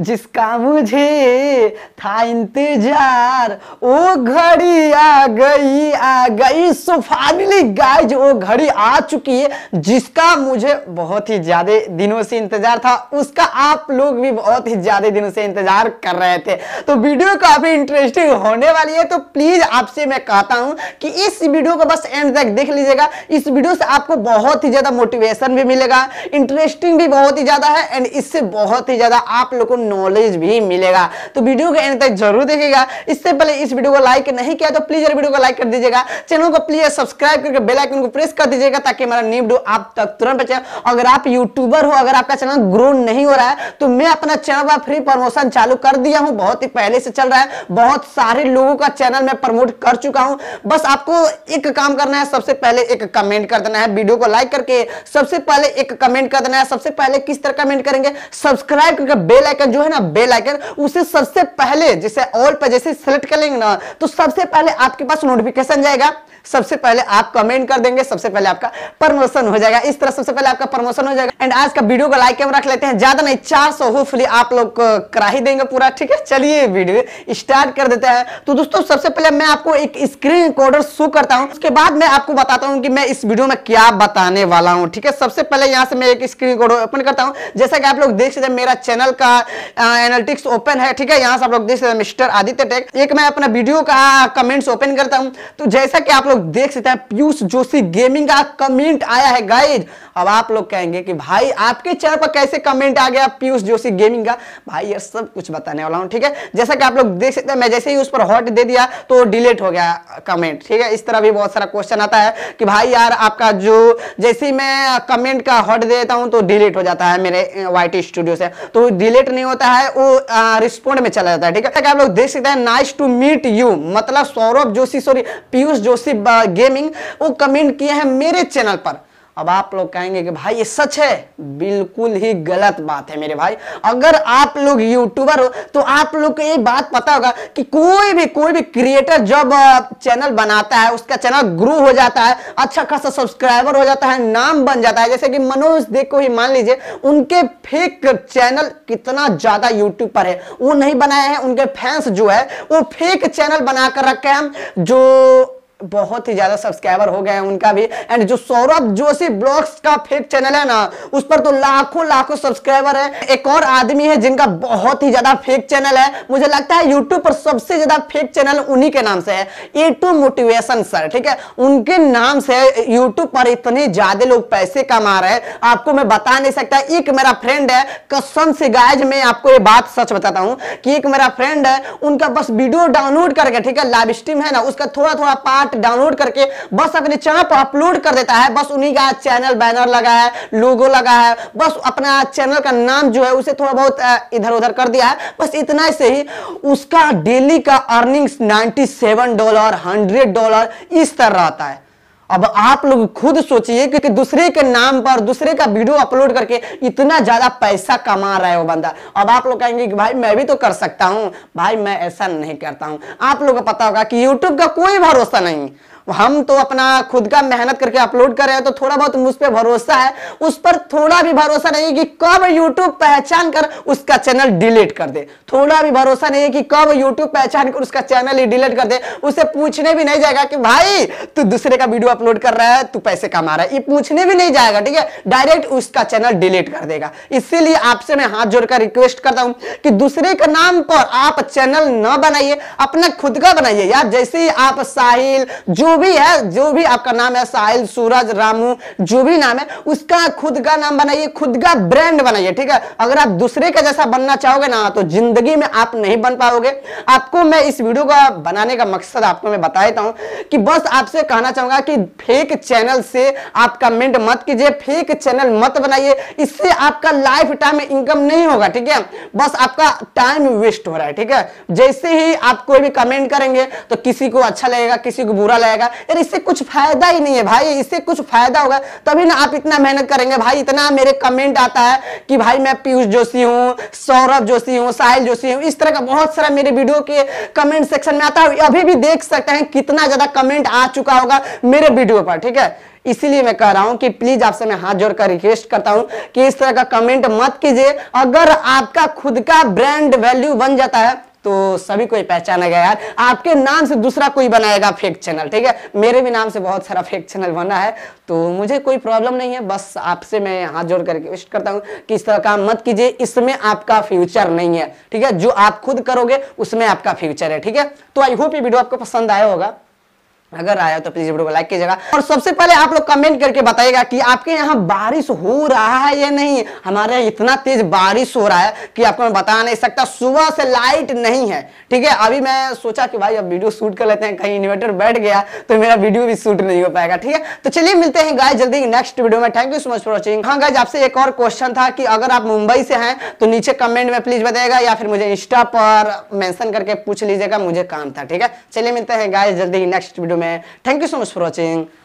जिसका मुझे था इंतजार वो घड़ी आ गई आ गई सो फाइनली गाइज वो घड़ी आ चुकी है जिसका मुझे बहुत ही ज्यादा दिनों से इंतजार था उसका आप लोग भी बहुत ही ज्यादा दिनों से इंतजार कर रहे थे तो वीडियो काफी इंटरेस्टिंग होने वाली है तो प्लीज आपसे मैं कहता हूं कि इस वीडियो को बस एंड तक देख लीजिएगा इस वीडियो से आपको बहुत ही ज्यादा मोटिवेशन भी मिलेगा इंटरेस्टिंग भी बहुत ही ज्यादा है एंड इससे बहुत ही ज्यादा आप लोगों नॉलेज भी मिलेगा तो वीडियो को एंड तक जरूर देखेगा इससे पहले इस वीडियो को लाइक नहीं किया तो प्लीज वीडियो को लाइक कर दीजिएगा चैनल को प्लीज सब्सक्राइब करके बेल आइकन को प्रेस कर दीजिएगा ताकि हमारा न्यू वीडियो आप तक तुरंत पहुंचे अगर आप यूट्यूबर हो अगर आपका चैनल ग्रो नहीं हो रहा है तो मैं अपना चैनल पर फ्री प्रमोशन चालू कर दिया हूँ बहुत ही पहले से चल रहा है बहुत सारे लोगों का चैनल मैं प्रमोट कर चुका हूँ बस आपको एक काम करना है सबसे पहले एक कमेंट कर देना है वीडियो को लाइक करके सबसे पहले एक कमेंट कर देना है सबसे पहले किस तरह कमेंट करेंगे सब्सक्राइब करके बेल आइकन जो है ना बेल आइकन उसे सबसे पहले जैसे ऑल पर जैसे सेलेक्ट कर लेंगे ना तो सबसे पहले आपके पास नोटिफिकेशन जाएगा सबसे पहले आप कमेंट कर देंगे सबसे पहले आपका प्रमोशन हो जाएगा इस तरह सबसे पहले आपका प्रमोशन हो जाएगा एंड आज का वीडियो को लाइक रख लेते हैं ज्यादा नहीं चार सौ होपफुली आप लोग करा ही देंगे पूरा ठीक है चलिए वीडियो स्टार्ट कर देते हैं तो दोस्तों सबसे पहले मैं आपको एक स्क्रीन रिकॉर्डर शो करता हूँ उसके बाद मैं आपको बताता हूँ कि मैं इस वीडियो में क्या बताने वाला हूँ ठीक है सबसे पहले यहाँ से मैं एक स्क्रीन रिकॉर्डर ओपन करता हूँ जैसा कि आप लोग देख सकते हैं मेरा चैनल का एनालिटिक्स uh, ओपन है ठीक है यहाँ से आप लोग देख सकते हैं मिस्टर आदित्य टेक एक मैं अपना वीडियो का कमेंट्स ओपन करता हूँ तो जैसा कि आप लोग देख सकते हैं पीयूष जोशी गेमिंग का कमेंट आया है गाइज अब आप लोग कहेंगे कि भाई आपके चैनल पर कैसे कमेंट आ गया पीयूष जोशी गेमिंग का भाई यार सब कुछ बताने वाला हूँ ठीक है जैसा कि आप लोग देख सकते हैं मैं जैसे ही उस पर हॉट दे दिया तो डिलीट हो गया कमेंट ठीक है इस तरह भी बहुत सारा क्वेश्चन आता है कि भाई यार आपका जो जैसे ही मैं कमेंट का हॉट देता हूँ तो डिलीट हो जाता है मेरे वाई uh, स्टूडियो से तो डिलीट नहीं होता है वो रिस्पोंड में चला जाता है ठीक है आप लोग देख सकते हैं नाइस टू मीट यू मतलब सौरभ जोशी सॉरी पीयूष जोशी गेमिंग वो कमेंट किए हैं मेरे चैनल पर अब आप लोग कहेंगे कि भाई ये सच है बिल्कुल ही गलत बात है मेरे भाई अगर आप लोग यूट्यूबर हो तो आप लोग को ये बात पता होगा कि कोई भी कोई भी क्रिएटर जब चैनल बनाता है उसका चैनल ग्रो हो जाता है अच्छा खासा सब्सक्राइबर हो जाता है नाम बन जाता है जैसे कि मनोज दे को ही मान लीजिए उनके फेक चैनल कितना ज्यादा यूट्यूब पर है वो नहीं बनाए हैं उनके फैंस जो है वो फेक चैनल बनाकर रखे हैं जो बहुत ही ज्यादा सब्सक्राइबर हो गए हैं उनका भी एंड जो सौरभ जोशी ब्लॉग्स का फेक चैनल है ना उस पर तो लाखों लाखों सब्सक्राइबर है एक और आदमी है जिनका बहुत ही ज्यादा फेक चैनल है मुझे लगता है यूट्यूब पर सबसे ज्यादा फेक चैनल उन्हीं के नाम से है ए टू मोटिवेशन सर ठीक है उनके नाम से यूट्यूब पर इतने ज्यादा लोग पैसे कमा रहे हैं आपको मैं बता नहीं सकता एक मेरा फ्रेंड है कसम से गायज में आपको ये बात सच बताता हूँ कि एक मेरा फ्रेंड है उनका बस वीडियो डाउनलोड करके ठीक है लाइव स्ट्रीम है ना उसका थोड़ा थोड़ा पार्ट डाउनलोड करके बस अपने चैनल पर अपलोड कर देता है बस उन्हीं का चैनल बैनर लगा है लोगो लगा है बस अपना चैनल का नाम जो है उसे थोड़ा बहुत इधर उधर कर दिया है बस इतना से ही उसका डेली का अर्निंग्स 97 डॉलर हंड्रेड डॉलर इस तरह रहता है अब आप लोग खुद सोचिए क्योंकि दूसरे के नाम पर दूसरे का वीडियो अपलोड करके इतना ज्यादा पैसा कमा रहा है वो बंदा अब आप लोग कहेंगे कि भाई मैं भी तो कर सकता हूँ भाई मैं ऐसा नहीं करता हूँ आप लोग को पता होगा कि यूट्यूब का कोई भरोसा नहीं हम तो अपना खुद का मेहनत करके अपलोड कर रहे हैं तो थोड़ा बहुत मुझ पर भरोसा है उस पर थोड़ा भी भरोसा नहीं है कि कब यूट्यूब पहचान कर उसका चैनल डिलीट कर दे थोड़ा भी भरोसा नहीं है कि कब यूट्यूब पहचान कर उसका चैनल ही डिलीट कर दे उसे पूछने भी नहीं जाएगा कि भाई तू दूसरे का वीडियो अपलोड कर रहा है तू पैसे कमा रहा है ये पूछने भी नहीं जाएगा ठीक है डायरेक्ट उसका चैनल डिलीट कर देगा इसीलिए आपसे मैं हाथ जोड़कर रिक्वेस्ट करता हूं कि दूसरे के नाम पर आप चैनल न बनाइए अपना खुद का बनाइए यार जैसे ही आप साहिल जो भी है जो भी आपका नाम है साहिल सूरज रामू जो भी नाम है उसका खुद का नाम बनाइए खुद का ब्रांड बनाइए ठीक है अगर आप दूसरे का जैसा बनना चाहोगे ना तो जिंदगी में आप नहीं बन पाओगे आपको मैं इस वीडियो का बनाने का मकसद आपको मैं बता देता हूं कि बस आपसे कहना चाहूंगा कि फेक चैनल से आप कमेंट मत कीजिए फेक चैनल मत बनाइए इससे आपका लाइफ टाइम इनकम नहीं होगा ठीक है बस आपका टाइम वेस्ट हो रहा है ठीक है जैसे ही आप कोई भी कमेंट करेंगे तो किसी को अच्छा लगेगा किसी को बुरा लगेगा जाएगा यार इससे कुछ फायदा ही नहीं है भाई इससे कुछ फायदा होगा तभी ना आप इतना मेहनत करेंगे भाई इतना मेरे कमेंट आता है कि भाई मैं पीयूष जोशी हूँ सौरभ जोशी हूँ साहिल जोशी हूँ इस तरह का बहुत सारा मेरे वीडियो के कमेंट सेक्शन में आता है अभी भी देख सकते हैं कितना ज्यादा कमेंट आ चुका होगा मेरे वीडियो पर ठीक है इसीलिए मैं कह रहा हूं कि प्लीज आपसे मैं हाथ जोड़कर रिक्वेस्ट करता हूं कि इस तरह का कमेंट मत कीजिए अगर आपका खुद का ब्रांड वैल्यू बन जाता है तो सभी कोई गया यार आपके नाम से दूसरा कोई बनाएगा फेक चैनल ठीक है मेरे भी नाम से बहुत सारा फेक चैनल बना है तो मुझे कोई प्रॉब्लम नहीं है बस आपसे मैं हाथ जोड़ करके विश करता हूँ कि इस तरह काम मत कीजिए इसमें आपका फ्यूचर नहीं है ठीक है जो आप खुद करोगे उसमें आपका फ्यूचर है ठीक है तो आई होप ये वीडियो आपको पसंद आया होगा अगर आया तो प्लीज वीडियो को लाइक कीजिएगा और सबसे पहले आप लोग कमेंट करके बताइएगा कि आपके यहाँ बारिश हो रहा है या नहीं हमारे यहाँ इतना तेज बारिश हो रहा है कि आपको मैं बता नहीं सकता सुबह से लाइट नहीं है ठीक है अभी मैं सोचा कि भाई अब वीडियो शूट कर लेते हैं कहीं इन्वर्टर बैठ गया तो मेरा वीडियो भी शूट नहीं हो पाएगा ठीक है तो चलिए मिलते हैं गाय जल्दी नेक्स्ट वीडियो में thank you so much for watching हाँ गाइज आपसे एक और क्वेश्चन था कि अगर आप मुंबई से हैं तो नीचे कमेंट में प्लीज बताएगा या फिर मुझे इंस्टा पर मैंशन करके पूछ लीजिएगा मुझे काम था ठीक है चलिए मिलते हैं गाय जल्दी नेक्स्ट वीडियो में में thank you so much for watching